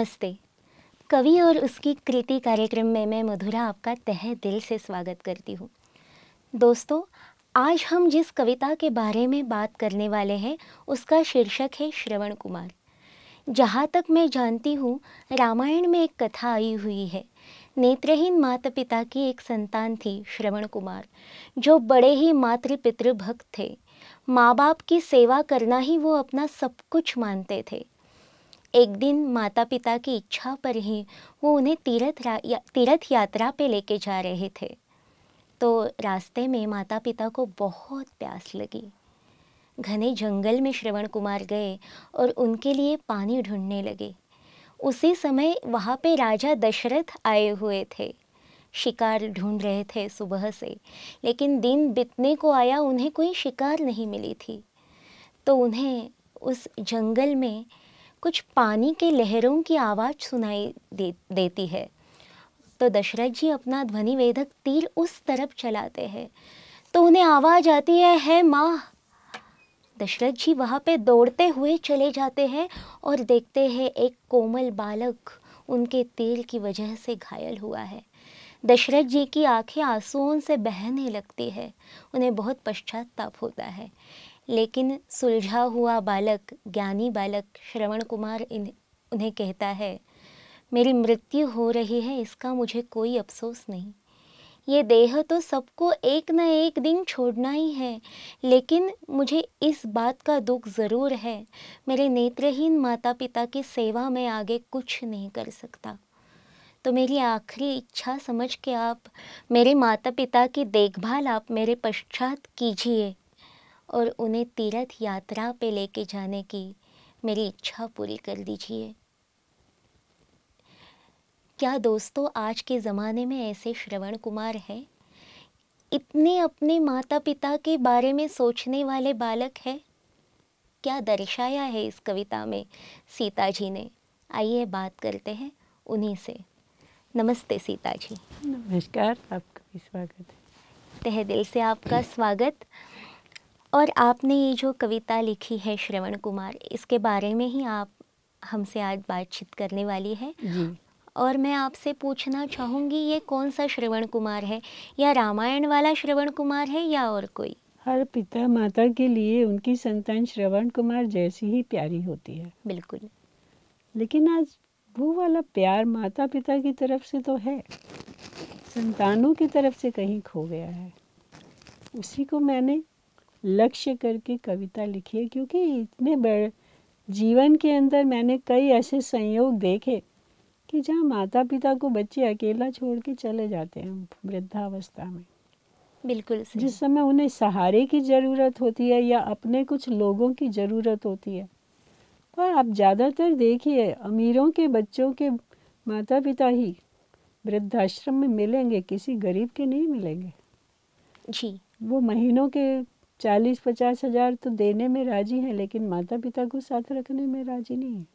नमस्ते कवि और उसकी कृति कार्यक्रम में मैं मधुरा आपका तह दिल से स्वागत करती हूँ दोस्तों आज हम जिस कविता के बारे में बात करने वाले हैं उसका शीर्षक है श्रवण कुमार जहाँ तक मैं जानती हूँ रामायण में एक कथा आई हुई है नेत्रहीन माता पिता की एक संतान थी श्रवण कुमार जो बड़े ही मातृ पितृभक्त थे माँ बाप की सेवा करना ही वो अपना सब कुछ मानते थे एक दिन माता पिता की इच्छा पर ही वो उन्हें तीर्थ या, तीर्थ यात्रा पे लेके जा रहे थे तो रास्ते में माता पिता को बहुत प्यास लगी घने जंगल में श्रवण कुमार गए और उनके लिए पानी ढूंढने लगे उसी समय वहाँ पे राजा दशरथ आए हुए थे शिकार ढूंढ रहे थे सुबह से लेकिन दिन बीतने को आया उन्हें कोई शिकार नहीं मिली थी तो उन्हें उस जंगल में कुछ पानी के लहरों की आवाज़ सुनाई दे, देती है तो दशरथ जी अपना ध्वनि वेधक तीर उस तरफ चलाते हैं तो उन्हें आवाज़ आती है हे माँ दशरथ जी वहाँ पे दौड़ते हुए चले जाते हैं और देखते हैं एक कोमल बालक उनके तीर की वजह से घायल हुआ है दशरथ जी की आंखें आंसुओं से बहने लगती है उन्हें बहुत पश्चाताप होता है लेकिन सुलझा हुआ बालक ज्ञानी बालक श्रवण कुमार इन उन्हें कहता है मेरी मृत्यु हो रही है इसका मुझे कोई अफसोस नहीं ये देह तो सबको एक न एक दिन छोड़ना ही है लेकिन मुझे इस बात का दुख ज़रूर है मेरे नेत्रहीन माता पिता की सेवा में आगे कुछ नहीं कर सकता तो मेरी आखिरी इच्छा समझ के आप मेरे माता पिता की देखभाल आप मेरे पश्चात कीजिए और उन्हें तीर्थ यात्रा पे लेके जाने की मेरी इच्छा पूरी कर दीजिए क्या दोस्तों आज के ज़माने में ऐसे श्रवण कुमार हैं इतने अपने माता पिता के बारे में सोचने वाले बालक हैं क्या दर्शाया है इस कविता में सीता जी ने आइए बात करते हैं उन्हीं से नमस्ते सीता जी नमस्कार आपका भी स्वागत है तहे दिल से आपका स्वागत और आपने ये जो कविता लिखी है श्रवण कुमार इसके बारे में ही आप हमसे आज बातचीत करने वाली है और मैं आपसे पूछना चाहूँगी ये कौन सा श्रवण कुमार है या रामायण वाला श्रवण कुमार है या और कोई हर पिता माता के लिए उनकी संतान श्रवण कुमार जैसी ही प्यारी होती है बिल्कुल लेकिन आज वो वाला प्यार माता पिता की तरफ से तो है संतानों की तरफ से कहीं खो गया है उसी को मैंने लक्ष्य करके कविता लिखी है क्योंकि इतने बड़े जीवन के अंदर मैंने कई ऐसे संयोग देखे कि जहाँ माता पिता को बच्चे अकेला छोड़ के चले जाते हैं वृद्धावस्था में बिल्कुल जिस समय उन्हें सहारे की ज़रूरत होती है या अपने कुछ लोगों की ज़रूरत होती है और तो आप ज़्यादातर देखिए अमीरों के बच्चों के माता पिता ही वृद्धाश्रम में मिलेंगे किसी गरीब के नहीं मिलेंगे जी वो महीनों के चालीस पचास हजार तो देने में राजी हैं लेकिन माता पिता को साथ रखने में राजी नहीं है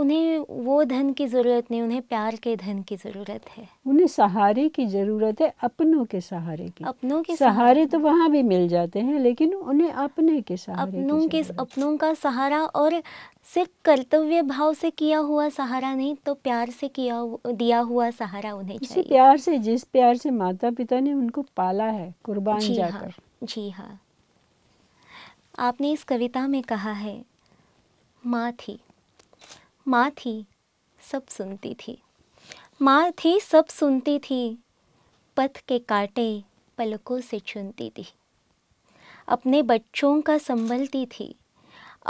उन्हें वो धन की ज़रूरत नहीं उन्हें प्यार के धन की ज़रूरत है उन्हें सहारे की ज़रूरत है अपनों के सहारे की अपनों के सहारे, सहारे तो वहाँ भी मिल जाते हैं लेकिन उन्हें अपने के सहारे अपनों के अपनों का सहारा और सिर्फ कर्तव्य भाव से किया हुआ सहारा नहीं तो प्यार से किया दिया हुआ सहारा उन्हें प्यार से जिस प्यार से माता पिता ने उनको पाला है कुर्बान हाँ। जाकर हाँ। जी हाँ आपने इस कविता में कहा है माँ थी माँ थी सब सुनती थी माँ थी सब सुनती थी पथ के कांटे पलकों से चुनती थी अपने बच्चों का संभलती थी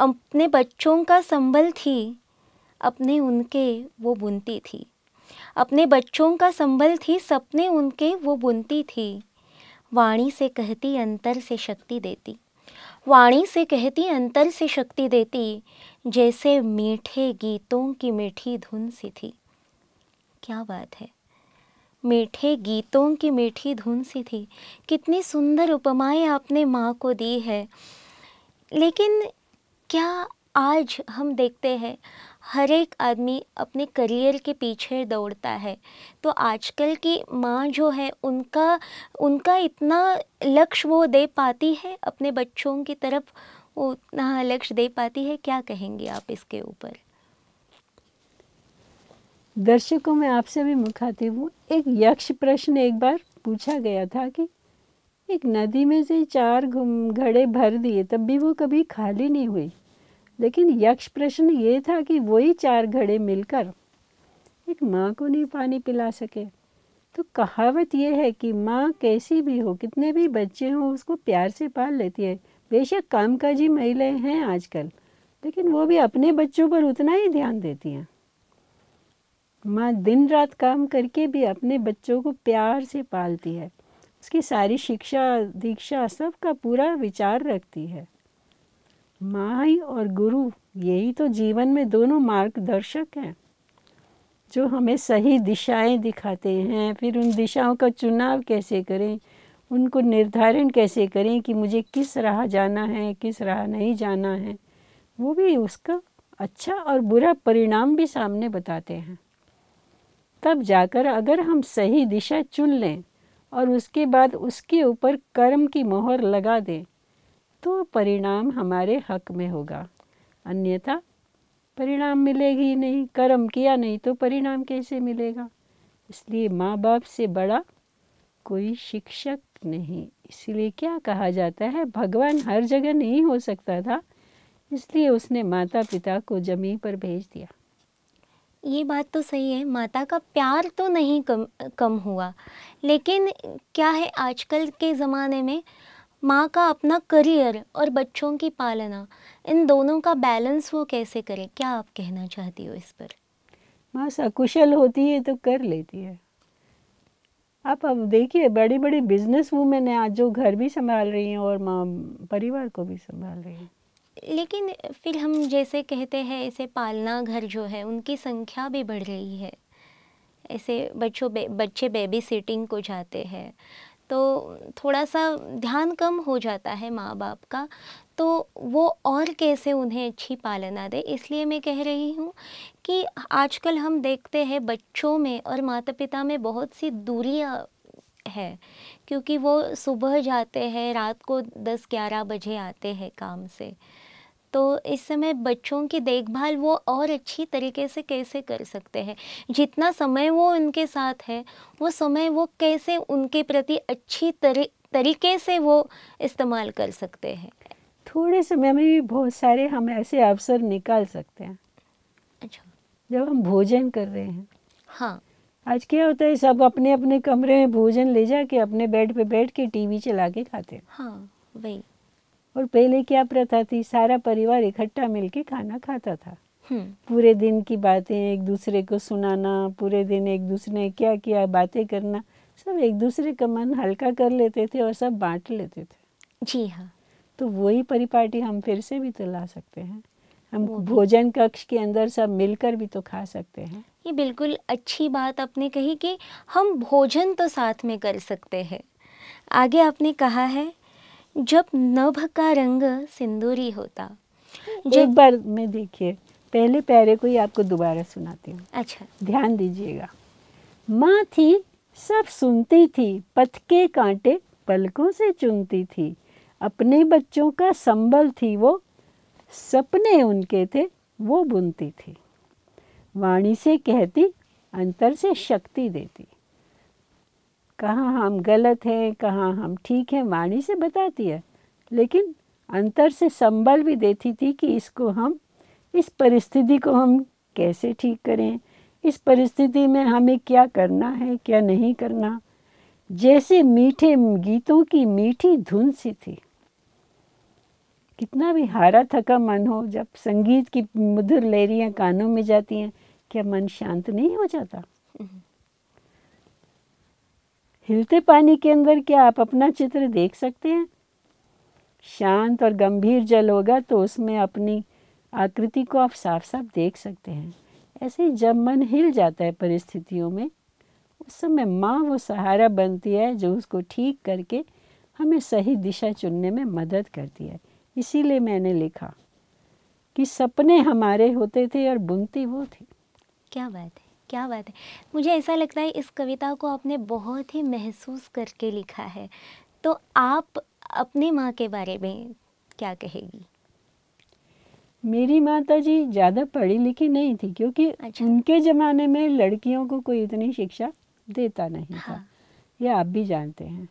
अपने बच्चों का संबल थी अपने उनके वो बुनती थी अपने बच्चों का संबल थी सपने उनके वो बुनती थी वाणी से कहती अंतर से शक्ति देती वाणी से कहती अंतर से शक्ति देती जैसे मीठे गीतों की मीठी धुन सी थी क्या बात है मीठे गीतों की मीठी धुन सी थी कितनी सुंदर उपमाएं आपने माँ को दी है लेकिन क्या आज हम देखते हैं हर एक आदमी अपने करियर के पीछे दौड़ता है तो आजकल की माँ जो है उनका उनका इतना लक्ष्य वो दे पाती है अपने बच्चों की तरफ वो उतना लक्ष्य दे पाती है क्या कहेंगे आप इसके ऊपर दर्शकों में आपसे भी मुखातिब हूँ एक यक्ष प्रश्न एक बार पूछा गया था कि एक नदी में से चार घड़े भर दिए तब भी वो कभी खाली नहीं हुई लेकिन यक्ष प्रश्न ये था कि वही चार घड़े मिलकर एक माँ को नहीं पानी पिला सके तो कहावत यह है कि माँ कैसी भी हो कितने भी बच्चे हों उसको प्यार से पाल लेती है बेशक कामकाजी महिलाएं हैं आजकल लेकिन वो भी अपने बच्चों पर उतना ही ध्यान देती हैं माँ दिन रात काम करके भी अपने बच्चों को प्यार से पालती है उसकी सारी शिक्षा दीक्षा सब का पूरा विचार रखती है माई और गुरु यही तो जीवन में दोनों मार्गदर्शक हैं जो हमें सही दिशाएं दिखाते हैं फिर उन दिशाओं का चुनाव कैसे करें उनको निर्धारण कैसे करें कि मुझे किस राह जाना है किस राह नहीं जाना है वो भी उसका अच्छा और बुरा परिणाम भी सामने बताते हैं तब जाकर अगर हम सही दिशा चुन लें और उसके बाद उसके ऊपर कर्म की मोहर लगा दें तो परिणाम हमारे हक में होगा अन्यथा परिणाम मिलेगी ही नहीं कर्म किया नहीं तो परिणाम कैसे मिलेगा इसलिए माँ बाप से बड़ा कोई शिक्षक नहीं इसलिए क्या कहा जाता है भगवान हर जगह नहीं हो सकता था इसलिए उसने माता पिता को जमीन पर भेज दिया ये बात तो सही है माता का प्यार तो नहीं कम कम हुआ लेकिन क्या है आजकल के ज़माने में माँ का अपना करियर और बच्चों की पालना इन दोनों का बैलेंस वो कैसे करें क्या आप कहना चाहती हो इस पर माँ सकुशल होती है तो कर लेती है आप अब देखिए बड़ी बड़ी बिजनेस वूमेन है आज जो घर भी संभाल रही हैं और माँ परिवार को भी संभाल रही हैं लेकिन फिर हम जैसे कहते हैं ऐसे पालना घर जो है उनकी संख्या भी बढ़ रही है ऐसे बच्चों बच्चे बेबी सिटिंग को जाते हैं तो थोड़ा सा ध्यान कम हो जाता है माँ बाप का तो वो और कैसे उन्हें अच्छी पालना दे इसलिए मैं कह रही हूँ कि आजकल हम देखते हैं बच्चों में और माता पिता में बहुत सी दूरियाँ है क्योंकि वो सुबह जाते हैं रात को दस ग्यारह बजे आते हैं काम से तो इस समय बच्चों की देखभाल वो और अच्छी तरीके से कैसे कर सकते हैं जितना समय वो उनके साथ है वो समय वो कैसे उनके प्रति अच्छी तरी तरीके से वो इस्तेमाल कर सकते हैं थोड़े समय में भी बहुत सारे हम ऐसे अवसर निकाल सकते हैं अच्छा जब हम भोजन कर रहे हैं हाँ आज क्या होता है सब अपने अपने कमरे में भोजन ले जाके अपने बेड पे बैठ के टीवी चला के खाते हैं हाँ वही और पहले क्या प्रथा थी सारा परिवार इकट्ठा मिलके खाना खाता था हम्म। पूरे दिन की बातें एक दूसरे को सुनाना पूरे दिन एक दूसरे ने क्या किया बातें करना सब एक दूसरे का मन हल्का कर लेते थे और सब बांट लेते थे जी हाँ तो वही परिपाटी हम फिर से भी तो ला सकते हैं हम भोजन कक्ष के अंदर सब मिलकर भी तो खा सकते हैं ये बिल्कुल अच्छी बात आपने कही कि हम भोजन तो साथ में कर सकते हैं आगे आपने कहा है जब नभ का रंग सिंदूरी होता जब... एक बार में देखिए पहले पैरे को ही आपको दोबारा सुनाती हूँ अच्छा ध्यान दीजिएगा माँ थी सब सुनती थी पथ के कांटे पलकों से चुनती थी अपने बच्चों का संबल थी वो सपने उनके थे वो बुनती थी वाणी से कहती अंतर से शक्ति देती कहाँ हम गलत हैं कहाँ हम ठीक हैं वाणी से बताती है लेकिन अंतर से संबल भी देती थी कि इसको हम इस परिस्थिति को हम कैसे ठीक करें इस परिस्थिति में हमें क्या करना है क्या नहीं करना जैसे मीठे गीतों की मीठी धुन सी थी कितना भी हारा थका मन हो जब संगीत की मधुर लहरियाँ कानों में जाती हैं क्या मन शांत नहीं हो जाता हम्म। हिलते पानी के अंदर क्या आप अपना चित्र देख सकते हैं शांत और गंभीर जल होगा तो उसमें अपनी आकृति को आप साफ साफ देख सकते हैं ऐसे ही जब मन हिल जाता है परिस्थितियों में उस समय माँ वो सहारा बनती है जो उसको ठीक करके हमें सही दिशा चुनने में मदद करती है इसीलिए मैंने लिखा कि सपने हमारे होते थे और बुनती वो थी क्या बात है क्या बात है मुझे ऐसा लगता है इस कविता को आपने बहुत ही महसूस करके लिखा है तो आप अपनी माँ के बारे में क्या कहेगी मेरी माता जी ज़्यादा पढ़ी लिखी नहीं थी क्योंकि अच्छा। उनके ज़माने में लड़कियों को कोई इतनी शिक्षा देता नहीं हाँ। था ये आप भी जानते हैं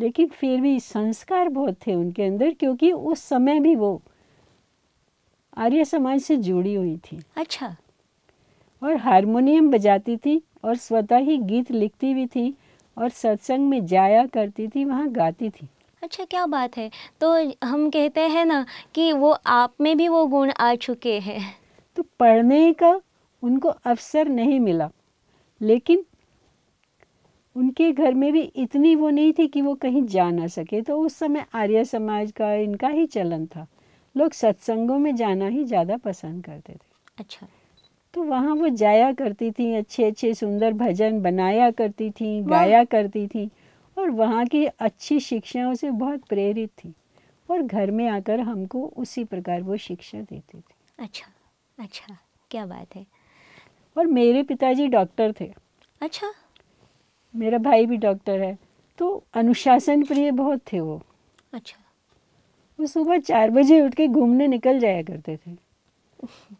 लेकिन फिर भी संस्कार बहुत थे उनके अंदर क्योंकि उस समय भी वो आर्य समाज से जुड़ी हुई थी अच्छा और हारमोनियम बजाती थी और स्वतः ही गीत लिखती भी थी और सत्संग में जाया करती थी वहाँ गाती थी अच्छा क्या बात है तो हम कहते हैं ना कि वो आप में भी वो गुण आ चुके हैं तो पढ़ने का उनको अवसर नहीं मिला लेकिन उनके घर में भी इतनी वो नहीं थी कि वो कहीं जा ना सके तो उस समय आर्य समाज का इनका ही चलन था लोग सत्संगों में जाना ही ज़्यादा पसंद करते थे अच्छा तो वहाँ वो जाया करती थी अच्छे अच्छे सुंदर भजन बनाया करती थी गाया करती थी और वहाँ की अच्छी शिक्षाओं से बहुत प्रेरित थी और घर में आकर हमको उसी प्रकार वो शिक्षा देती थी अच्छा अच्छा क्या बात है और मेरे पिताजी डॉक्टर थे अच्छा मेरा भाई भी डॉक्टर है तो अनुशासन प्रिय बहुत थे वो अच्छा वो सुबह चार बजे उठ के घूमने निकल जाया करते थे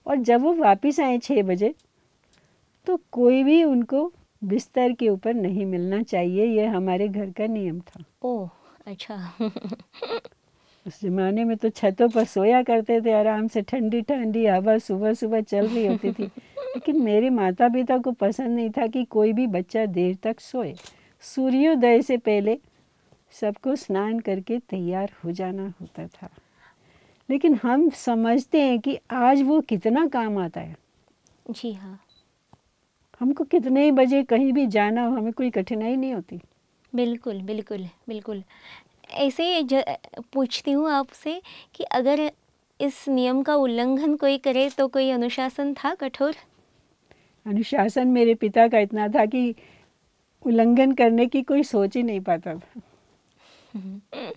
और जब वो वापस आए छः बजे तो कोई भी उनको बिस्तर के ऊपर नहीं मिलना चाहिए ये हमारे घर का नियम था ओह अच्छा उस जमाने में तो छतों पर सोया करते थे आराम से ठंडी ठंडी हवा सुबह सुबह चल रही होती थी लेकिन मेरे माता पिता को पसंद नहीं था कि कोई भी बच्चा देर तक सोए सूर्योदय से पहले सबको स्नान करके तैयार हो जाना होता था लेकिन हम समझते हैं कि आज वो कितना काम आता है जी हाँ हमको कितने ही बजे कहीं भी जाना हो हमें कोई कठिनाई नहीं होती बिल्कुल बिल्कुल बिल्कुल ऐसे पूछती हूँ आपसे कि अगर इस नियम का उल्लंघन कोई करे तो कोई अनुशासन था कठोर अनुशासन मेरे पिता का इतना था कि उल्लंघन करने की कोई सोच ही नहीं पाता था हम्म।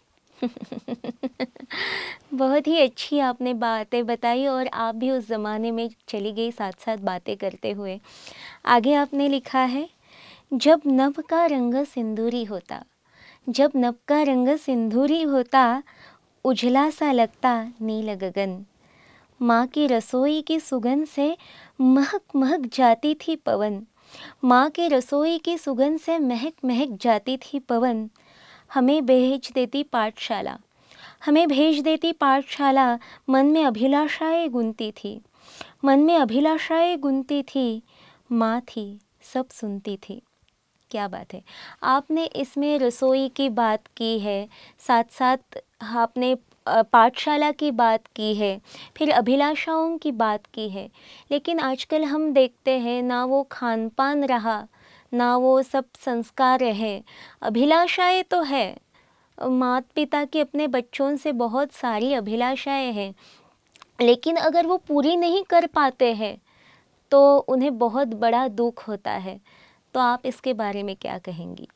बहुत ही अच्छी आपने बातें बताई और आप भी उस ज़माने में चली गई साथ साथ बातें करते हुए आगे आपने लिखा है जब नभ का रंग सिंदूरी होता जब नभ का रंग सिंदूरी होता उजला सा लगता नील गगन माँ की रसोई की सुगंध से महक महक जाती थी पवन माँ के रसोई की सुगंध से महक महक जाती थी पवन हमें भेज देती पाठशाला हमें भेज देती पाठशाला मन में अभिलाषाएं गुनती थी मन में अभिलाषाएं गुनती थी माँ थी सब सुनती थी क्या बात है आपने इसमें रसोई की बात की है साथ साथ आपने पाठशाला की बात की है फिर अभिलाषाओं की बात की है लेकिन आजकल हम देखते हैं ना वो खान पान रहा ना वो सब संस्कार है अभिलाषाएं तो है माता पिता की अपने बच्चों से बहुत सारी अभिलाषाएं हैं लेकिन अगर वो पूरी नहीं कर पाते हैं तो उन्हें बहुत बड़ा दुख होता है तो आप इसके बारे में क्या कहेंगी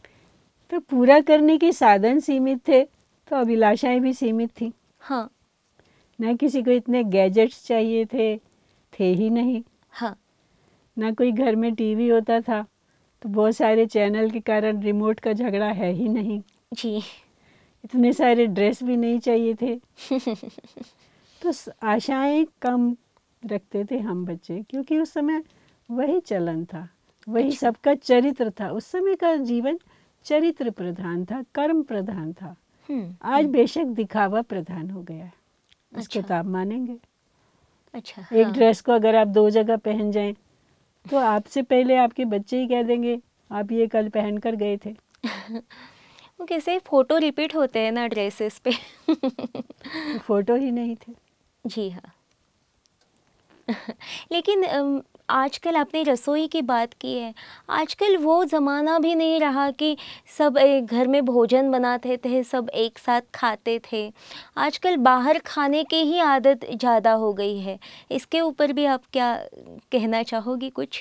तो पूरा करने के साधन सीमित थे तो अभिलाषाएं भी सीमित थी हाँ ना किसी को इतने गैजेट्स चाहिए थे थे ही नहीं हाँ ना कोई घर में टीवी होता था तो बहुत सारे चैनल के कारण रिमोट का झगड़ा है ही नहीं जी इतने सारे ड्रेस भी नहीं चाहिए थे तो आशाएं कम रखते थे हम बच्चे क्योंकि उस समय वही चलन था वही अच्छा। सबका चरित्र था उस समय का जीवन चरित्र प्रधान था कर्म प्रधान था हम्म, आज हम्म। बेशक दिखावा प्रधान हो गया है अच्छा। उसको तो आप मानेंगे अच्छा हाँ। एक ड्रेस को अगर आप दो जगह पहन जाएं तो आपसे पहले आपके बच्चे ही कह देंगे आप ये कल पहन कर गए थे वो कैसे फोटो रिपीट होते हैं ना ड्रेसेस पे फोटो ही नहीं थे जी हाँ लेकिन आजकल आपने रसोई की बात की है आजकल वो ज़माना भी नहीं रहा कि सब घर में भोजन बनाते थे सब एक साथ खाते थे आजकल बाहर खाने की ही आदत ज़्यादा हो गई है इसके ऊपर भी आप क्या कहना चाहोगी कुछ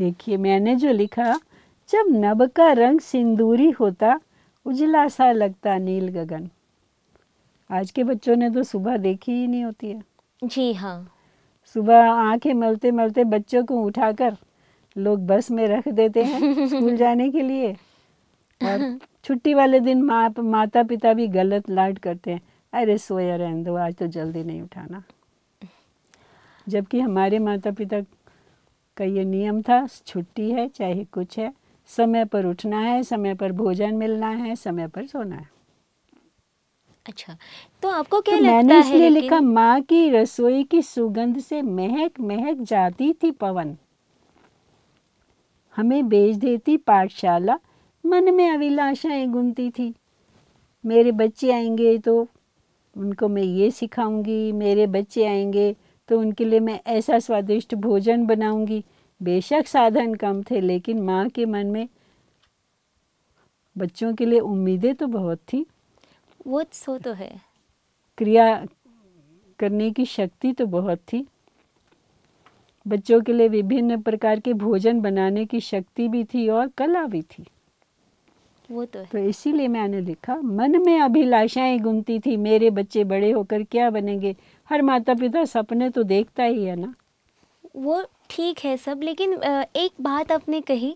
देखिए मैंने जो लिखा जब नब का रंग सिंदूरी होता उजला सा लगता नील गगन आज के बच्चों ने तो सुबह देखी ही नहीं होती है जी हाँ सुबह आंखें मलते मलते बच्चों को उठाकर लोग बस में रख देते हैं स्कूल जाने के लिए और छुट्टी वाले दिन मा, माता पिता भी गलत लाड करते हैं अरे सोया रहने दो आज तो जल्दी नहीं उठाना जबकि हमारे माता पिता का ये नियम था छुट्टी है चाहे कुछ है समय पर उठना है समय पर भोजन मिलना है समय पर सोना है अच्छा तो आपको क्या तो लगता मैंने मैंने लिखा माँ की रसोई की सुगंध से महक महक जाती थी पवन हमें भेज देती पाठशाला मन में अभिलाषाएं गुनती थी मेरे बच्चे आएंगे तो उनको मैं ये सिखाऊंगी मेरे बच्चे आएंगे तो उनके लिए मैं ऐसा स्वादिष्ट भोजन बनाऊंगी बेशक साधन कम थे लेकिन माँ के मन में बच्चों के लिए उम्मीदें तो बहुत थी वो सो तो, तो है क्रिया करने की शक्ति तो बहुत थी बच्चों के लिए विभिन्न प्रकार के भोजन बनाने की शक्ति भी थी और कला भी थी वो तो है। तो इसीलिए मैंने लिखा मन में अभिलाषाएं घूमती थी मेरे बच्चे बड़े होकर क्या बनेंगे हर माता पिता सपने तो देखता ही है ना वो ठीक है सब लेकिन एक बात आपने कही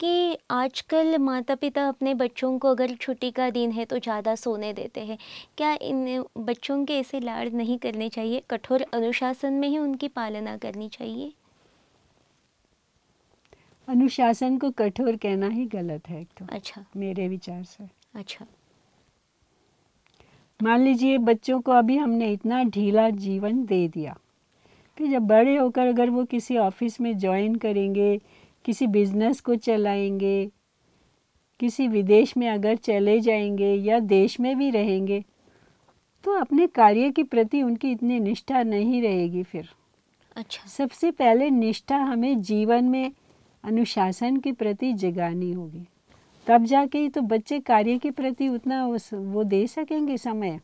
कि आजकल माता पिता अपने बच्चों को अगर छुट्टी का दिन है तो ज़्यादा सोने देते हैं क्या इन बच्चों के ऐसे लाड़ नहीं करने चाहिए कठोर अनुशासन में ही उनकी पालना करनी चाहिए अनुशासन को कठोर कहना ही गलत है तो अच्छा मेरे विचार से अच्छा मान लीजिए बच्चों को अभी हमने इतना ढीला जीवन दे दिया फिर जब बड़े होकर अगर वो किसी ऑफिस में ज्वाइन करेंगे किसी बिजनेस को चलाएंगे किसी विदेश में अगर चले जाएंगे या देश में भी रहेंगे तो अपने कार्य के प्रति उनकी इतनी निष्ठा नहीं रहेगी फिर अच्छा सबसे पहले निष्ठा हमें जीवन में अनुशासन के प्रति जगानी होगी तब जाके ही तो बच्चे कार्य के प्रति उतना वो दे सकेंगे समय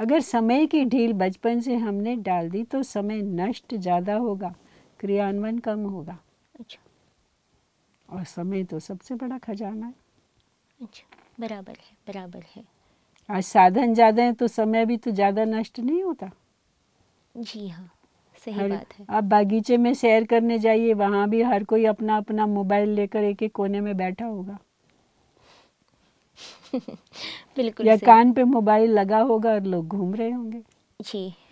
अगर समय की ढील बचपन से हमने डाल दी तो समय नष्ट ज़्यादा होगा क्रियान्वयन कम होगा अच्छा और समय तो सबसे बड़ा खजाना है अच्छा बराबर है बराबर है आज साधन ज़्यादा है तो समय भी तो ज़्यादा नष्ट नहीं होता जी हाँ सही हर, बात है आप बागीचे में सैर करने जाइए वहाँ भी हर कोई अपना अपना मोबाइल लेकर एक एक कोने में बैठा होगा बिल्कुल या कान पे मोबाइल लगा होगा और लोग घूम रहे होंगे जी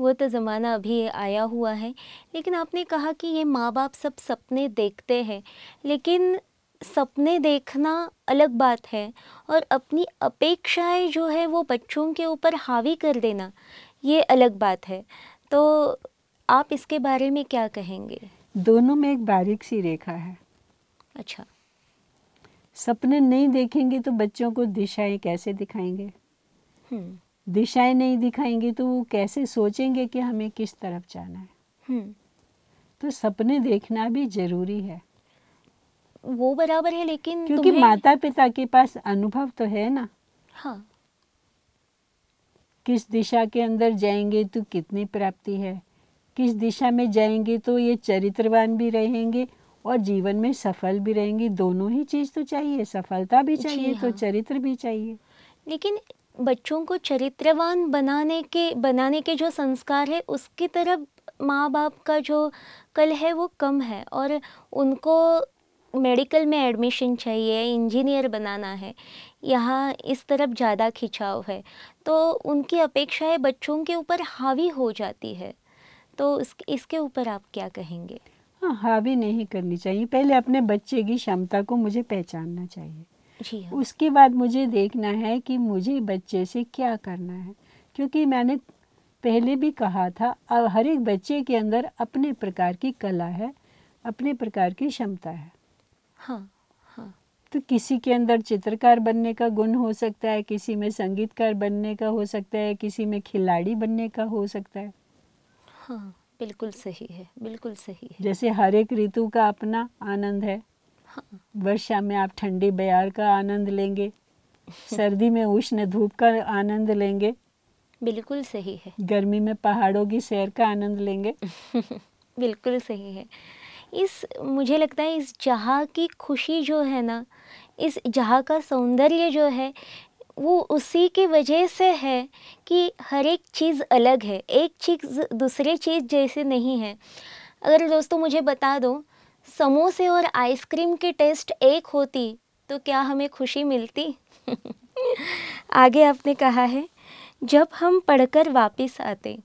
वो तो ज़माना अभी आया हुआ है लेकिन आपने कहा कि ये माँ बाप सब सपने देखते हैं लेकिन सपने देखना अलग बात है और अपनी अपेक्षाएं जो है वो बच्चों के ऊपर हावी कर देना ये अलग बात है तो आप इसके बारे में क्या कहेंगे दोनों में एक बारीक सी रेखा है अच्छा सपने नहीं देखेंगे तो बच्चों को दिशाएं कैसे दिखाएंगे हम्म। दिशाएं नहीं दिखाएंगे तो वो कैसे सोचेंगे कि हमें किस तरफ जाना है हम्म। तो सपने देखना भी जरूरी है वो बराबर है लेकिन क्योंकि माता पिता के पास अनुभव तो है ना हाँ किस दिशा के अंदर जाएंगे तो कितनी प्राप्ति है किस दिशा में जाएंगे तो ये चरित्रवान भी रहेंगे और जीवन में सफल भी रहेंगी दोनों ही चीज़ तो चाहिए सफलता भी चाहिए तो हाँ। तो चरित्र भी चाहिए लेकिन बच्चों को चरित्रवान बनाने के बनाने के जो संस्कार है उसकी तरफ माँ बाप का जो कल है वो कम है और उनको मेडिकल में एडमिशन चाहिए इंजीनियर बनाना है यहाँ इस तरफ ज़्यादा खिंचाव है तो उनकी अपेक्षाएं बच्चों के ऊपर हावी हो जाती है तो इसके ऊपर आप क्या कहेंगे हाँ, हावी नहीं करनी चाहिए पहले अपने बच्चे की क्षमता को मुझे पहचानना चाहिए जी हाँ। उसके बाद मुझे देखना है कि मुझे बच्चे से क्या करना है क्योंकि मैंने पहले भी कहा था अब हर एक बच्चे के अंदर अपने प्रकार की कला है अपने प्रकार की क्षमता है हाँ हाँ तो किसी के अंदर चित्रकार बनने का गुण हो सकता है किसी में संगीतकार बनने का हो सकता है किसी में खिलाड़ी बनने का हो सकता है हाँ बिल्कुल सही है बिल्कुल सही है जैसे हर एक ऋतु का अपना आनंद है हाँ। वर्षा में आप ठंडी बयार का आनंद लेंगे सर्दी में उष्ण धूप का आनंद लेंगे बिल्कुल सही है गर्मी में पहाड़ों की सैर का आनंद लेंगे बिल्कुल सही है इस मुझे लगता है इस जहाँ की खुशी जो है ना इस जहाँ का सौंदर्य जो है वो उसी की वजह से है कि हर एक चीज़ अलग है एक चीज़ दूसरे चीज़ जैसे नहीं है अगर दोस्तों मुझे बता दो समोसे और आइसक्रीम की टेस्ट एक होती तो क्या हमें खुशी मिलती आगे आपने कहा है जब हम पढ़कर वापस आते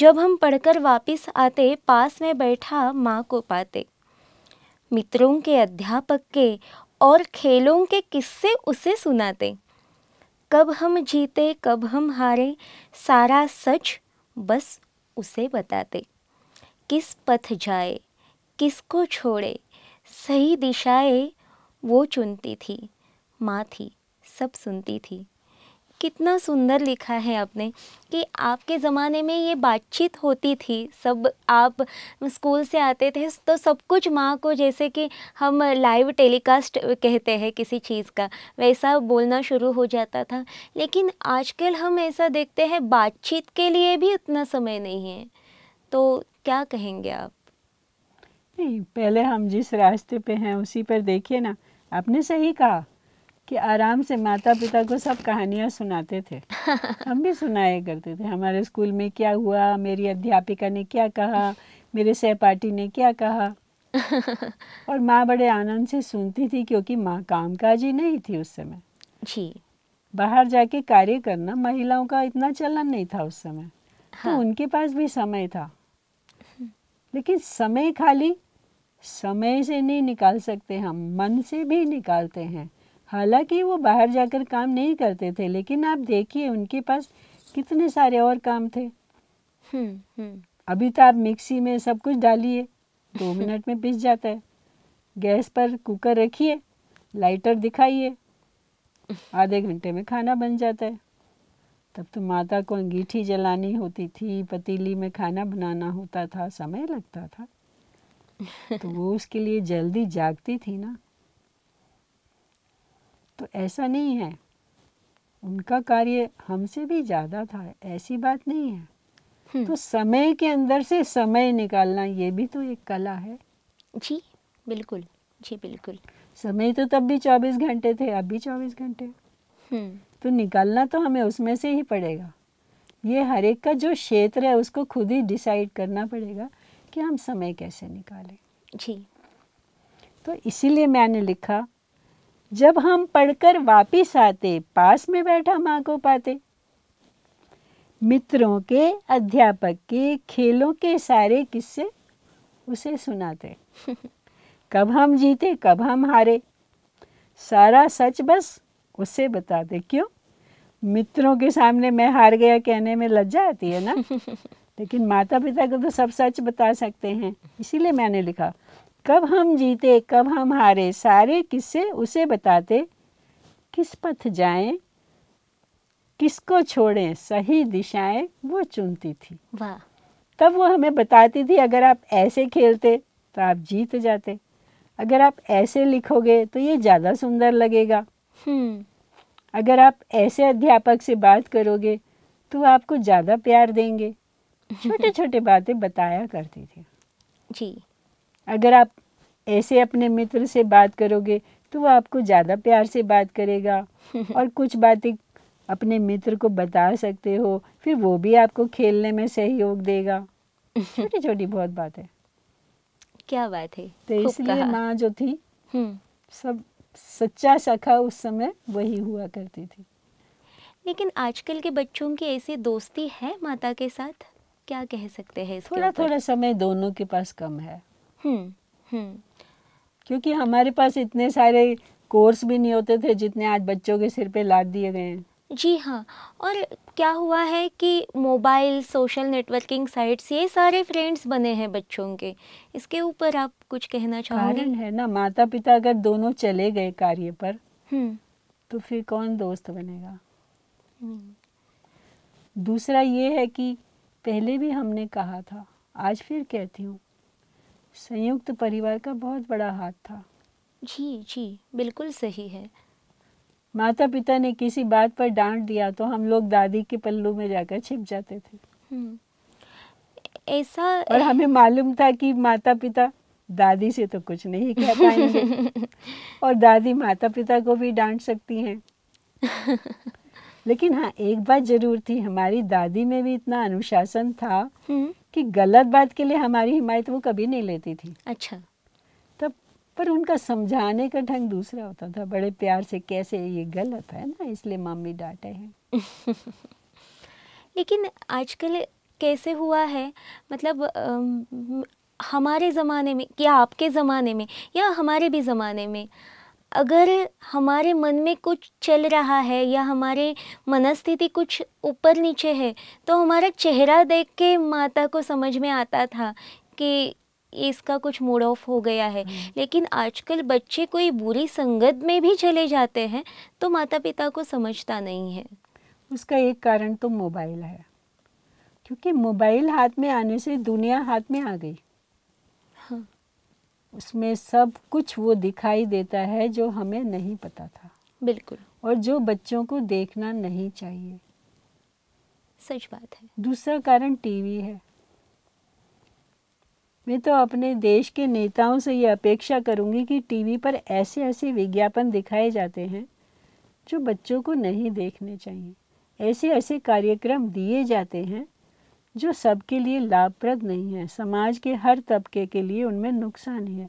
जब हम पढ़कर वापस आते पास में बैठा माँ को पाते मित्रों के अध्यापक के और खेलों के किस्से उसे सुनाते कब हम जीते कब हम हारे सारा सच बस उसे बताते किस पथ जाए किसको छोड़े सही दिशाएं वो चुनती थी माँ थी सब सुनती थी कितना सुंदर लिखा है आपने कि आपके ज़माने में ये बातचीत होती थी सब आप स्कूल से आते थे तो सब कुछ माँ को जैसे कि हम लाइव टेलीकास्ट कहते हैं किसी चीज़ का वैसा बोलना शुरू हो जाता था लेकिन आजकल हम ऐसा देखते हैं बातचीत के लिए भी उतना समय नहीं है तो क्या कहेंगे आप नहीं पहले हम जिस रास्ते पे हैं उसी पर देखिए ना आपने सही कहा कि आराम से माता पिता को सब कहानियाँ सुनाते थे हम भी सुनाया करते थे हमारे स्कूल में क्या हुआ मेरी अध्यापिका ने क्या कहा मेरे सहपाठी ने क्या कहा और माँ बड़े आनंद से सुनती थी क्योंकि माँ काम काज ही नहीं थी उस समय जी बाहर जाके कार्य करना महिलाओं का इतना चलन नहीं था उस समय तो हाँ। तो उनके पास भी समय था हम्म। लेकिन समय खाली समय से नहीं निकाल सकते हम मन से भी निकालते हैं हालांकि वो बाहर जाकर काम नहीं करते थे लेकिन आप देखिए उनके पास कितने सारे और काम थे हम्म, हम्म। अभी तो आप मिक्सी में सब कुछ डालिए दो मिनट में पिस जाता है गैस पर कुकर रखिए लाइटर दिखाइए आधे घंटे में खाना बन जाता है तब तो माता को अंगीठी जलानी होती थी पतीली में खाना बनाना होता था समय लगता था तो वो उसके लिए जल्दी जागती थी ना तो ऐसा नहीं है उनका कार्य हमसे भी ज़्यादा था ऐसी बात नहीं है हम्म। तो समय के अंदर से समय निकालना ये भी तो एक कला है जी बिल्कुल जी बिल्कुल समय तो तब भी चौबीस घंटे थे अब भी चौबीस घंटे हम्म। तो निकालना तो हमें उसमें से ही पड़ेगा ये हर एक का जो क्षेत्र है उसको खुद ही डिसाइड करना पड़ेगा कि हम समय कैसे निकालें जी तो इसीलिए मैंने लिखा जब हम पढ़कर वापिस आते पास में बैठा माँ को पाते मित्रों के अध्यापक के खेलों के सारे किस्से उसे सुनाते कब हम जीते कब हम हारे सारा सच बस उसे बताते क्यों मित्रों के सामने मैं हार गया कहने में लज्जा आती है ना लेकिन माता पिता को तो सब सच बता सकते हैं इसीलिए मैंने लिखा कब हम जीते कब हम हारे सारे किस्से उसे बताते किस पथ जाएं किसको छोड़ें सही दिशाएं वो चुनती थी वाह तब वो हमें बताती थी अगर आप ऐसे खेलते तो आप जीत जाते अगर आप ऐसे लिखोगे तो ये ज़्यादा सुंदर लगेगा हम्म। अगर आप ऐसे अध्यापक से बात करोगे तो आपको ज़्यादा प्यार देंगे छोटे छोटे बातें बताया करती थी जी अगर आप ऐसे अपने मित्र से बात करोगे तो वो आपको ज़्यादा प्यार से बात करेगा और कुछ बातें अपने मित्र को बता सकते हो फिर वो भी आपको खेलने में सहयोग देगा छोटी छोटी बहुत बात है क्या बात है तो इसलिए माँ जो थी हम्म। सब सच्चा सखा उस समय वही हुआ करती थी लेकिन आजकल के बच्चों की ऐसी दोस्ती है माता के साथ क्या कह सकते हैं थोड़ा थोड़ा समय दोनों के पास कम है हम्म, हम्म। क्योंकि हमारे पास इतने सारे कोर्स भी नहीं होते थे जितने आज बच्चों के सिर पे लाद दिए गए हैं जी हाँ और क्या हुआ है कि मोबाइल सोशल नेटवर्किंग साइट्स ये सारे फ्रेंड्स बने हैं बच्चों के इसके ऊपर आप कुछ कहना चाहोगे कारण है ना माता पिता अगर दोनों चले गए कार्य पर हम्म। तो फिर कौन दोस्त बनेगा दूसरा ये है कि पहले भी हमने कहा था आज फिर कहती हूँ संयुक्त परिवार का बहुत बड़ा हाथ था जी जी बिल्कुल सही है माता पिता ने किसी बात पर डांट दिया तो हम लोग दादी के पल्लू में जाकर छिप जाते थे हम्म। ऐसा और हमें मालूम था कि माता पिता दादी से तो कुछ नहीं कह पाएंगे और दादी माता पिता को भी डांट सकती हैं लेकिन हाँ एक बात जरूर थी हमारी दादी में भी इतना अनुशासन था हम्म। कि गलत बात के लिए हमारी हिमायत वो कभी नहीं लेती थी अच्छा तब पर उनका समझाने का ढंग दूसरा होता था बड़े प्यार से कैसे ये गलत है ना इसलिए मम्मी डांटे हैं लेकिन आजकल कैसे हुआ है मतलब हमारे ज़माने में या आपके ज़माने में या हमारे भी ज़माने में अगर हमारे मन में कुछ चल रहा है या हमारे मनस्थिति कुछ ऊपर नीचे है तो हमारा चेहरा देख के माता को समझ में आता था कि इसका कुछ मूड ऑफ हो गया है हम्म। लेकिन आजकल बच्चे कोई बुरी संगत में भी चले जाते हैं तो माता पिता को समझता नहीं है उसका एक कारण तो मोबाइल है क्योंकि मोबाइल हाथ में आने से दुनिया हाथ में आ गई उसमें सब कुछ वो दिखाई देता है जो हमें नहीं पता था बिल्कुल और जो बच्चों को देखना नहीं चाहिए सच बात है दूसरा कारण टीवी है मैं तो अपने देश के नेताओं से ये अपेक्षा करूंगी कि टीवी पर ऐसे ऐसे विज्ञापन दिखाए जाते हैं जो बच्चों को नहीं देखने चाहिए ऐसे ऐसे कार्यक्रम दिए जाते हैं जो सबके लिए लाभप्रद नहीं है समाज के हर तबके के लिए उनमें नुकसान ही है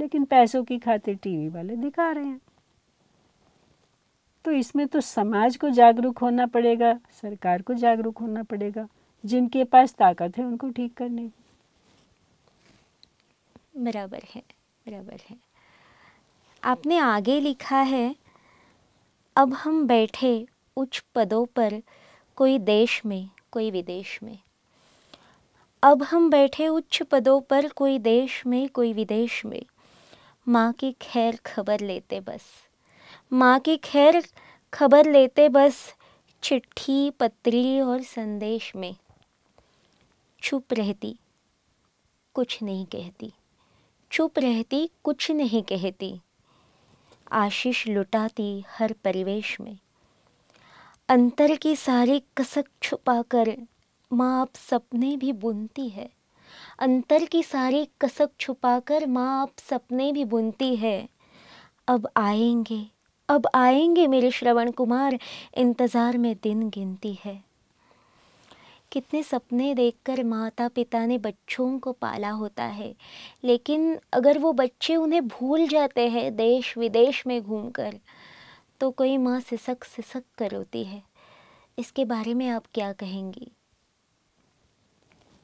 लेकिन पैसों की खातिर टीवी वाले दिखा रहे हैं तो इसमें तो समाज को जागरूक होना पड़ेगा सरकार को जागरूक होना पड़ेगा जिनके पास ताकत है उनको ठीक करने की बराबर है बराबर है आपने आगे लिखा है अब हम बैठे उच्च पदों पर कोई देश में कोई विदेश में अब हम बैठे उच्च पदों पर कोई देश में कोई विदेश में माँ की खैर खबर लेते बस माँ की खैर खबर लेते बस चिट्ठी पत्री और संदेश में चुप रहती कुछ नहीं कहती चुप रहती कुछ नहीं कहती आशीष लुटाती हर परिवेश में अंतर की सारी कसक छुपाकर माँ आप सपने भी बुनती है अंतर की सारी कसक छुपाकर माँ आप सपने भी बुनती है अब आएंगे अब आएंगे मेरे श्रवण कुमार इंतज़ार में दिन गिनती है कितने सपने देखकर माता पिता ने बच्चों को पाला होता है लेकिन अगर वो बच्चे उन्हें भूल जाते हैं देश विदेश में घूमकर तो कोई माँ सिसक सिसक कर होती है इसके बारे में आप क्या कहेंगी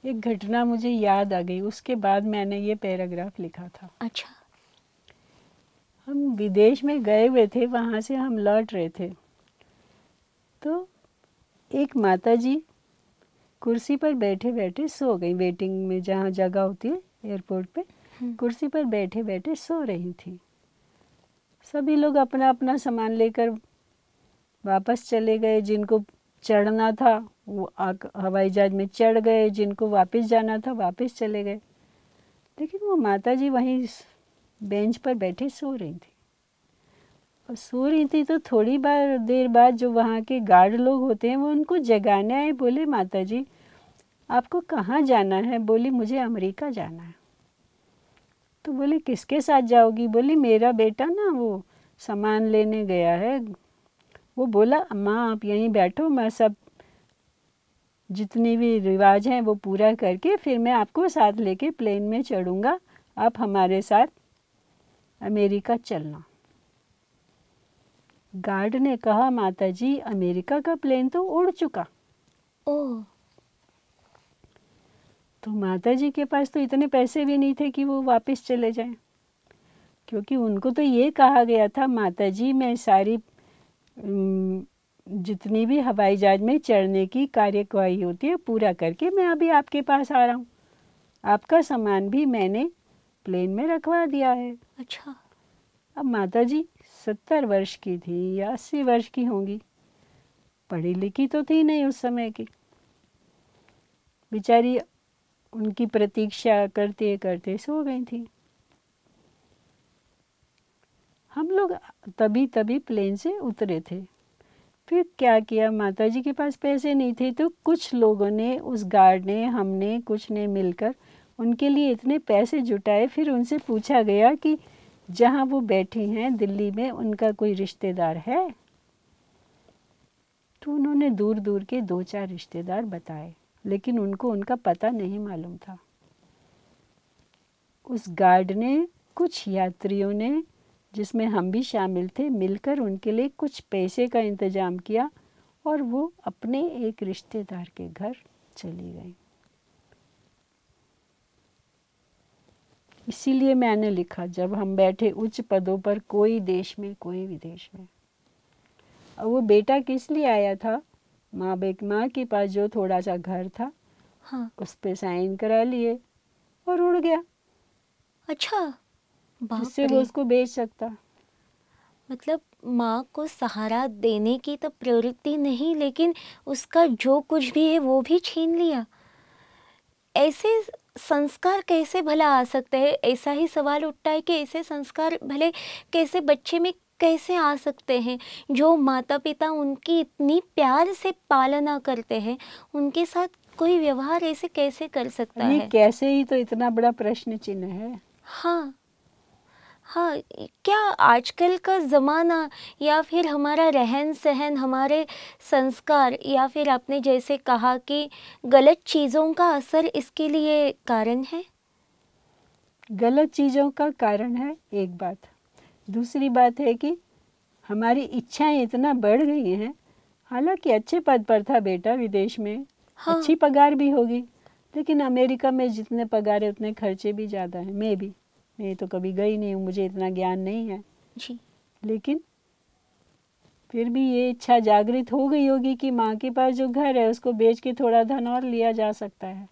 एक घटना मुझे याद आ गई उसके बाद मैंने ये पैराग्राफ लिखा था अच्छा हम विदेश में गए हुए थे वहाँ से हम लौट रहे थे तो एक माता जी कुर्सी पर बैठे बैठे सो गई वेटिंग में जहाँ जगह होती है एयरपोर्ट पे हम्म। कुर्सी पर बैठे बैठे सो रही थी सभी लोग अपना अपना सामान लेकर वापस चले गए जिनको चढ़ना था वो हवाई जहाज में चढ़ गए जिनको वापस जाना था वापस चले गए लेकिन वो माता जी वहीं बेंच पर बैठे सो रही थी और सो रही थी तो थोड़ी बार देर बाद जो वहाँ के गार्ड लोग होते हैं वो उनको जगाने आए बोले माता जी आपको कहाँ जाना है बोली मुझे अमेरिका जाना है तो बोले किसके साथ जाओगी बोली मेरा बेटा ना वो सामान लेने गया है वो बोला अम्मा आप यहीं बैठो मैं सब जितनी भी रिवाज हैं वो पूरा करके फिर मैं आपको साथ लेके प्लेन में चढ़ूँगा आप हमारे साथ अमेरिका चलना गार्ड ने कहा माता जी अमेरिका का प्लेन तो उड़ चुका ओ तो माता जी के पास तो इतने पैसे भी नहीं थे कि वो वापस चले जाएं क्योंकि उनको तो ये कहा गया था माता जी मैं सारी जितनी भी हवाई जहाज में चढ़ने की कार्यवाही होती है पूरा करके मैं अभी आपके पास आ रहा हूँ आपका सामान भी मैंने प्लेन में रखवा दिया है अच्छा अब माता जी सत्तर वर्ष की थी या अस्सी वर्ष की होंगी पढ़ी लिखी तो थी नहीं उस समय की बेचारी उनकी प्रतीक्षा करते करते सो गई थी हम लोग तभी तभी प्लेन से उतरे थे फिर क्या किया माता जी के पास पैसे नहीं थे तो कुछ लोगों ने उस गार्ड ने हमने कुछ ने मिलकर उनके लिए इतने पैसे जुटाए फिर उनसे पूछा गया कि जहाँ वो बैठी हैं दिल्ली में उनका कोई रिश्तेदार है तो उन्होंने दूर दूर के दो चार रिश्तेदार बताए लेकिन उनको उनका पता नहीं मालूम था उस गार्ड ने कुछ यात्रियों ने जिसमें हम भी शामिल थे मिलकर उनके लिए कुछ पैसे का इंतज़ाम किया और वो अपने एक रिश्तेदार के घर चली गई इसीलिए मैंने लिखा जब हम बैठे उच्च पदों पर कोई देश में कोई विदेश में और वो बेटा किस लिए आया था माँ बेट माँ के पास जो थोड़ा सा घर था हाँ उस पर साइन करा लिए और उड़ गया अच्छा जिससे वो उसको बेच सकता मतलब माँ को सहारा देने की तो प्रवृत्ति नहीं लेकिन उसका जो कुछ भी है वो भी छीन लिया ऐसे संस्कार कैसे भला आ सकते हैं ऐसा ही सवाल उठता है कि ऐसे संस्कार भले कैसे बच्चे में कैसे आ सकते हैं जो माता पिता उनकी इतनी प्यार से पालना करते हैं उनके साथ कोई व्यवहार ऐसे कैसे कर सकता है कैसे ही तो इतना बड़ा प्रश्न चिन्ह है हाँ हाँ क्या आजकल का ज़माना या फिर हमारा रहन सहन हमारे संस्कार या फिर आपने जैसे कहा कि गलत चीज़ों का असर इसके लिए कारण है गलत चीज़ों का कारण है एक बात दूसरी बात है कि हमारी इच्छाएं इतना बढ़ गई हैं हालांकि अच्छे पद पर था बेटा विदेश में हाँ। अच्छी पगार भी होगी लेकिन अमेरिका में जितने पगार है उतने खर्चे भी ज़्यादा हैं मे भी मैं तो कभी गई नहीं हूँ मुझे इतना ज्ञान नहीं है जी लेकिन फिर भी ये इच्छा जागृत हो गई होगी कि माँ के पास जो घर है उसको बेच के थोड़ा धन और लिया जा सकता है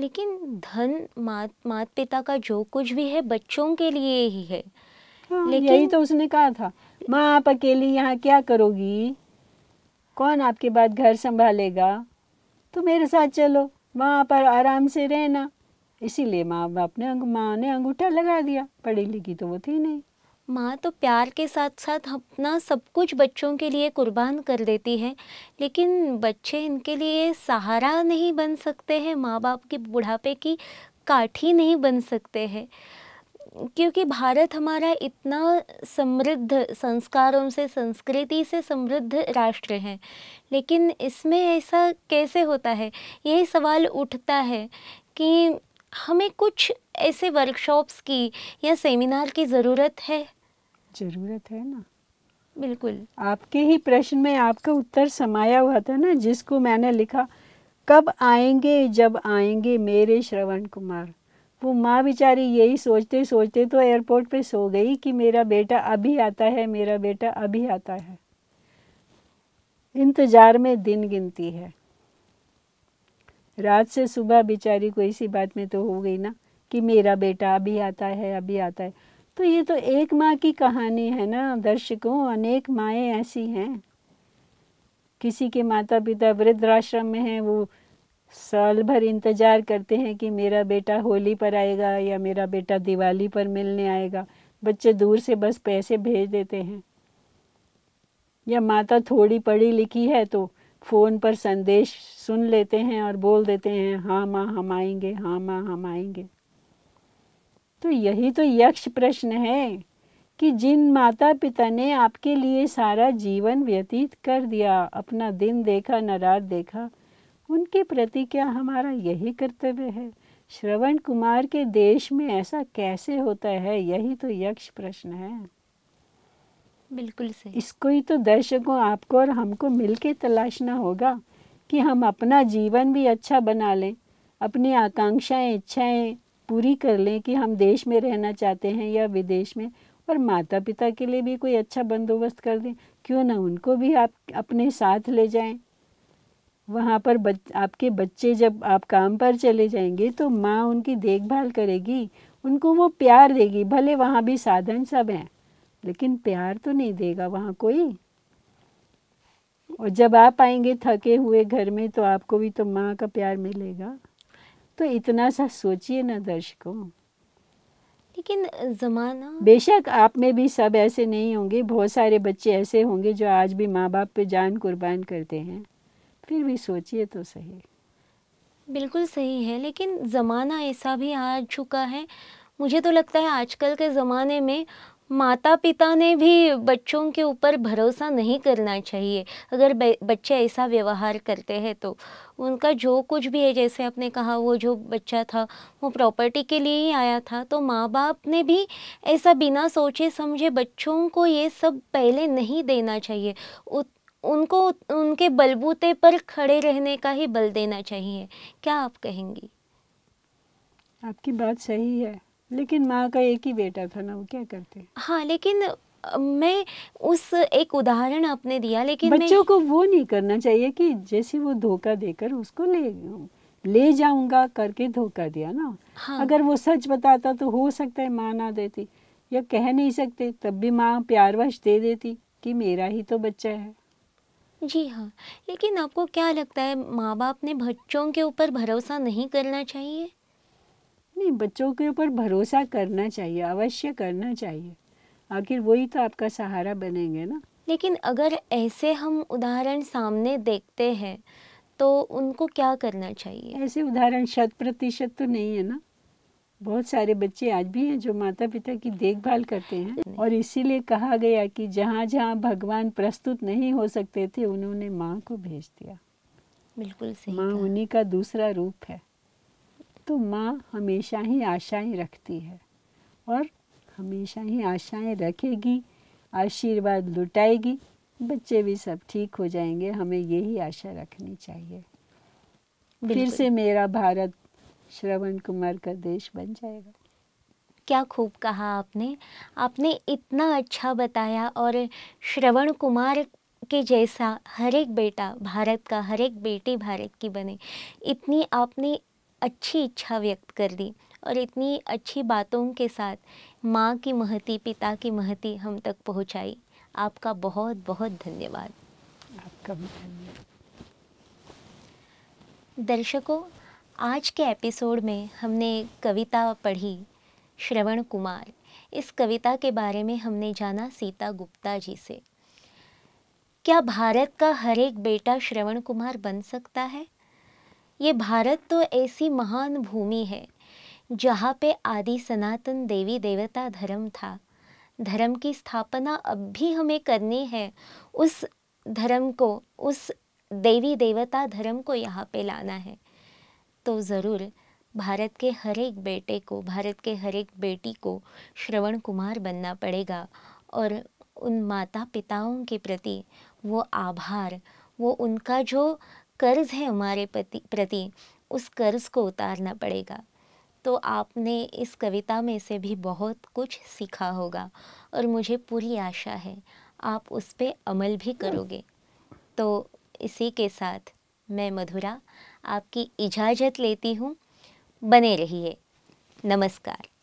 लेकिन धन मात मात पिता का जो कुछ भी है बच्चों के लिए ही है हाँ, लेकिन यही तो उसने कहा था माँ आप अकेली यहाँ क्या करोगी कौन आपके बाद घर संभालेगा तो मेरे साथ चलो वहाँ पर आराम से रहना इसीलिए माँ बाप ने माँ ने अंगूठा लगा दिया पढ़ी लिखी तो वो थी नहीं माँ तो प्यार के साथ साथ अपना सब कुछ बच्चों के लिए कुर्बान कर देती है लेकिन बच्चे इनके लिए सहारा नहीं बन सकते हैं माँ बाप के बुढ़ापे की काठी नहीं बन सकते हैं क्योंकि भारत हमारा इतना समृद्ध संस्कारों से संस्कृति से समृद्ध राष्ट्र है लेकिन इसमें ऐसा कैसे होता है यही सवाल उठता है कि हमें कुछ ऐसे वर्कशॉप्स की या सेमिनार की ज़रूरत है ज़रूरत है ना बिल्कुल आपके ही प्रश्न में आपका उत्तर समाया हुआ था ना जिसको मैंने लिखा कब आएंगे जब आएंगे मेरे श्रवण कुमार वो माँ बेचारी यही सोचते सोचते तो एयरपोर्ट पे सो गई कि मेरा बेटा अभी आता है मेरा बेटा अभी आता है इंतज़ार में दिन गिनती है रात से सुबह बेचारी को इसी बात में तो हो गई ना कि मेरा बेटा अभी आता है अभी आता है तो ये तो एक माँ की कहानी है ना दर्शकों अनेक माएँ ऐसी हैं किसी के माता पिता वृद्धाश्रम में हैं वो साल भर इंतज़ार करते हैं कि मेरा बेटा होली पर आएगा या मेरा बेटा दिवाली पर मिलने आएगा बच्चे दूर से बस पैसे भेज देते हैं या माता थोड़ी पढ़ी लिखी है तो फ़ोन पर संदेश सुन लेते हैं और बोल देते हैं हाँ माँ हम आएंगे हाँ माँ हम आएंगे तो यही तो यक्ष प्रश्न है कि जिन माता पिता ने आपके लिए सारा जीवन व्यतीत कर दिया अपना दिन देखा न रात देखा उनके प्रति क्या हमारा यही कर्तव्य है श्रवण कुमार के देश में ऐसा कैसे होता है यही तो यक्ष प्रश्न है बिल्कुल सही इसको ही तो दर्शकों आपको और हमको मिल तलाशना होगा कि हम अपना जीवन भी अच्छा बना लें अपनी आकांक्षाएं इच्छाएं पूरी कर लें कि हम देश में रहना चाहते हैं या विदेश में और माता पिता के लिए भी कोई अच्छा बंदोबस्त कर दें क्यों ना उनको भी आप अपने साथ ले जाएं वहाँ पर बच, आपके बच्चे जब आप काम पर चले जाएंगे तो माँ उनकी देखभाल करेगी उनको वो प्यार देगी भले वहाँ भी साधन सब हैं लेकिन प्यार तो नहीं देगा वहाँ कोई और जब आप आएंगे थके हुए घर में तो आपको भी तो माँ का प्यार मिलेगा तो इतना सा सोचिए ना दर्शकों लेकिन ज़माना बेशक आप में भी सब ऐसे नहीं होंगे बहुत सारे बच्चे ऐसे होंगे जो आज भी माँ बाप पे जान कुर्बान करते हैं फिर भी सोचिए तो सही बिल्कुल सही है लेकिन ज़माना ऐसा भी आ चुका है मुझे तो लगता है आजकल के ज़माने में माता पिता ने भी बच्चों के ऊपर भरोसा नहीं करना चाहिए अगर बच्चे ऐसा व्यवहार करते हैं तो उनका जो कुछ भी है जैसे आपने कहा वो जो बच्चा था वो प्रॉपर्टी के लिए ही आया था तो माँ बाप ने भी ऐसा बिना सोचे समझे बच्चों को ये सब पहले नहीं देना चाहिए उनको उनके बलबूते पर खड़े रहने का ही बल देना चाहिए क्या आप कहेंगी आपकी बात सही है लेकिन माँ का एक ही बेटा था ना वो क्या करते हाँ लेकिन मैं उस एक उदाहरण आपने दिया लेकिन बच्चों को वो नहीं करना चाहिए कि जैसे वो धोखा देकर उसको ले ले जाऊंगा करके धोखा दिया ना हाँ। अगर वो सच बताता तो हो सकता है माँ ना देती या कह नहीं सकते तब भी माँ प्यार वश दे देती कि मेरा ही तो बच्चा है जी हाँ लेकिन आपको क्या लगता है माँ बाप ने बच्चों के ऊपर भरोसा नहीं करना चाहिए नहीं बच्चों के ऊपर भरोसा करना चाहिए अवश्य करना चाहिए आखिर वही तो आपका सहारा बनेंगे ना लेकिन अगर ऐसे हम उदाहरण सामने देखते हैं तो उनको क्या करना चाहिए ऐसे उदाहरण शत प्रतिशत तो नहीं है ना बहुत सारे बच्चे आज भी हैं जो माता पिता की देखभाल करते हैं और इसीलिए कहा गया कि जहाँ जहाँ भगवान प्रस्तुत नहीं हो सकते थे उन्होंने माँ को भेज दिया बिल्कुल सही माँ उन्हीं का दूसरा रूप है तो माँ हमेशा ही आशाएं रखती है और हमेशा ही आशाएं रखेगी आशीर्वाद लुटाएगी बच्चे भी सब ठीक हो जाएंगे हमें यही आशा रखनी चाहिए फिर से मेरा भारत श्रवण कुमार का देश बन जाएगा क्या खूब कहा आपने आपने इतना अच्छा बताया और श्रवण कुमार के जैसा हर एक बेटा भारत का हर एक बेटी भारत की बने इतनी आपने अच्छी इच्छा व्यक्त कर दी और इतनी अच्छी बातों के साथ माँ की महती पिता की महती हम तक पहुँचाई आपका बहुत बहुत धन्यवाद आपका भी धन्यवाद दर्शकों आज के एपिसोड में हमने कविता पढ़ी श्रवण कुमार इस कविता के बारे में हमने जाना सीता गुप्ता जी से क्या भारत का हर एक बेटा श्रवण कुमार बन सकता है ये भारत तो ऐसी महान भूमि है जहाँ पे आदि सनातन देवी देवता धर्म था धर्म की स्थापना अब भी हमें करनी है उस धर्म को उस देवी देवता धर्म को यहाँ पे लाना है तो ज़रूर भारत के हर एक बेटे को भारत के हर एक बेटी को श्रवण कुमार बनना पड़ेगा और उन माता पिताओं के प्रति वो आभार वो उनका जो कर्ज़ है हमारे पति प्रति उस कर्ज़ को उतारना पड़ेगा तो आपने इस कविता में से भी बहुत कुछ सीखा होगा और मुझे पूरी आशा है आप उस पर अमल भी करोगे तो इसी के साथ मैं मधुरा आपकी इजाज़त लेती हूँ बने रहिए नमस्कार